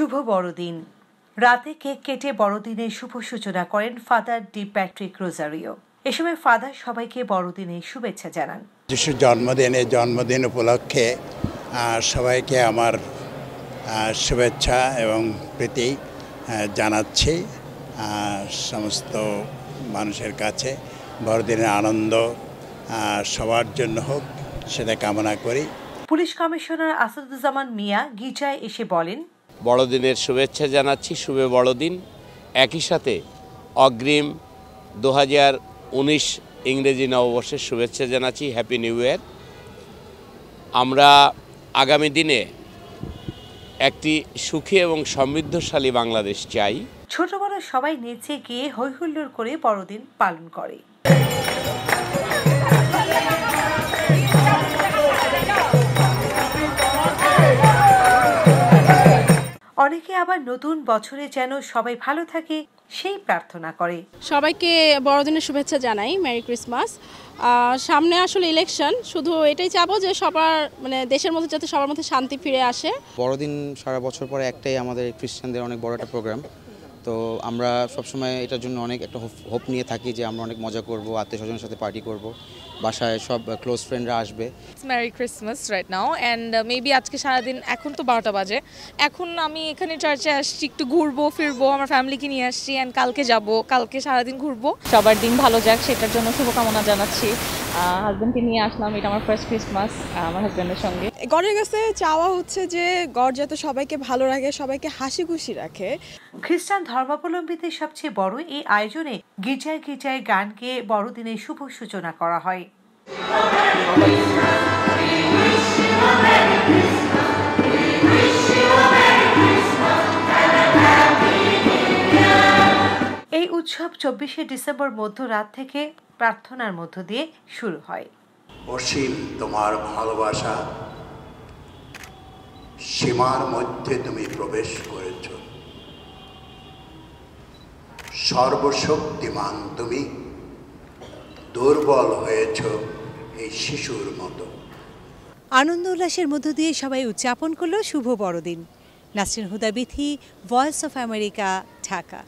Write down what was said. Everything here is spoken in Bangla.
শুভ বড়দিন রাতে কেক কেটে বড়দিনের শুভ সূচনা করেন ফাদার ডি প্যাট্রিক রোজারিও এ সময় ফাদার সবাইকে বড়দিনের শুভেচ্ছা জানান যিশুর জন্মদিনে জন্মদিন উপলক্ষে সবাইকে আমার শুভেচ্ছা এবং প্রীতি জানাচ্ছি সমস্ত মানুষের কাছে বড়দিনের আনন্দ সবার জন্য হোক সেটা কামনা করি পুলিশ কমিশনার আসাদুজ্জামান মিয়া গিজায় এসে বলেন বড়দিনের শুভেচ্ছা জানাচ্ছি শুভে বড়দিন একই সাথে অগ্রিম দু উনিশ ইংরেজি নববর্ষের শুভেচ্ছা জানাচ্ছি হ্যাপি নিউ ইয়ার আমরা আগামী দিনে একটি সুখী এবং সমৃদ্ধশালী বাংলাদেশ চাই ছোট বড় সবাই নেচে গিয়ে হৈহুল্লোর করে বড়দিন পালন করে অনেকে আবার নতুন বছরে যেন সবাই ভালো থাকে সেই প্রার্থনা করে সবাইকে বড়দিনের শুভেচ্ছা জানাই মেরি ক্রিসমাস সামনে আসলে ইলেকশন শুধু এটাই চাবো যে সবার মানে দেশের মধ্যে যাতে সবার মধ্যে শান্তি ফিরে আসে বড়দিন সারা বছর পরে একটাই আমাদের খ্রিস্টানদের অনেক বড় একটা প্রোগ্রাম তো আমরা সবসময় এটার জন্য অনেক একটা হোপ নিয়ে থাকি যে আমরা অনেক মজা করব আত্মীয় স্বজনের সাথে পার্টি করব বাসায় সব ক্লোজ ফ্রেন্ডরা আসবে merry Christmas right now and maybe আজকে সারাদিন এখন তো বারোটা বাজে এখন আমি এখানে চার্চে আসছি একটু ঘুরবো ফিরবো আমার ফ্যামিলিকে নিয়ে আসছি অ্যান্ড কালকে যাব কালকে সারাদিন ঘুরবো সবার দিন ভালো যাক সেটার জন্য শুভকামনা জানাচ্ছি হাজব্যান্ডকে নিয়ে আসলাম এটা আমার ফার্স্ট ক্রিসমাস আমার হাজব্যান্ডের সঙ্গে গডের কাছে চাওয়া হচ্ছে যে গড যাতে সবাইকে ভালো রাখে সবাইকে হাসি খুশি রাখে খ্রিস্টান ধর্মাবলম্বীদের সবচেয়ে বড় এই আয়োজনে গির্জায় গির্জায় গানকে বড়দিনের শুভ সূচনা করা হয় এই উৎসব চব্বিশে ডিসেম্বর মধ্যরাত থেকে প্রার্থনার মধ্য দিয়ে শুরু হয় অসীম তোমার ভালোবাসা সীমার মধ্যে তুমি প্রবেশ করেছ সর্বশক্তিমান তুমি দুর্বল হয়েছ এই শিশুর মতো আনন্দ উল্লাসের মধ্য দিয়ে সবাই উদযাপন করল শুভ বড়দিন Nasrin Huda Bithi voice of America Dhaka